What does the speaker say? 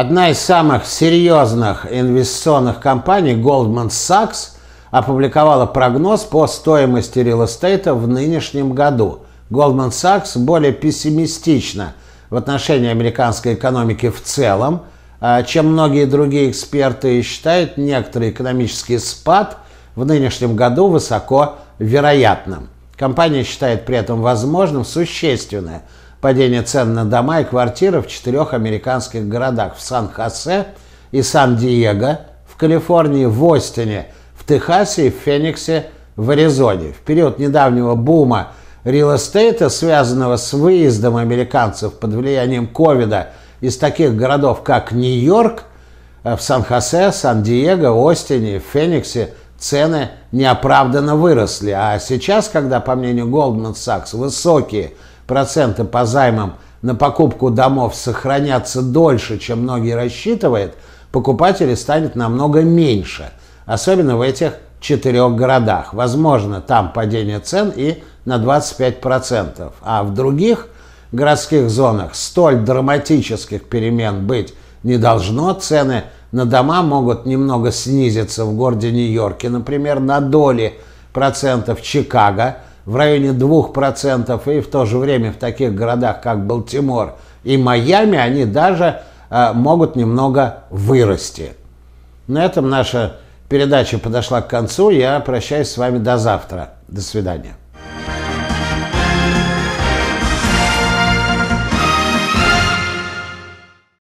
Одна из самых серьезных инвестиционных компаний Goldman Sachs опубликовала прогноз по стоимости реал-эстейта в нынешнем году. Goldman Sachs более пессимистично в отношении американской экономики в целом, а, чем многие другие эксперты и считают некоторый экономический спад в нынешнем году высоко вероятным. Компания считает при этом возможным существенное падение цен на дома и квартиры в четырех американских городах в Сан-Хосе и Сан-Диего в Калифорнии, в Остине, в Техасе и в Фениксе в Аризоне. В период недавнего бума рил-эстейта, связанного с выездом американцев под влиянием ковида из таких городов, как Нью-Йорк, э, в Сан-Хосе, Сан-Диего, Остине, Фениксе цены неоправданно выросли. А сейчас, когда, по мнению Goldman Sachs, высокие проценты по займам на покупку домов сохранятся дольше, чем многие рассчитывают, покупателей станет намного меньше, особенно в этих четырех городах. Возможно, там падение цен и на 25%, а в других городских зонах столь драматических перемен быть не должно, цены на дома могут немного снизиться в городе Нью-Йорке, например, на доли процентов Чикаго – в районе 2%, и в то же время в таких городах, как Балтимор и Майами, они даже э, могут немного вырасти. На этом наша передача подошла к концу. Я прощаюсь с вами до завтра. До свидания.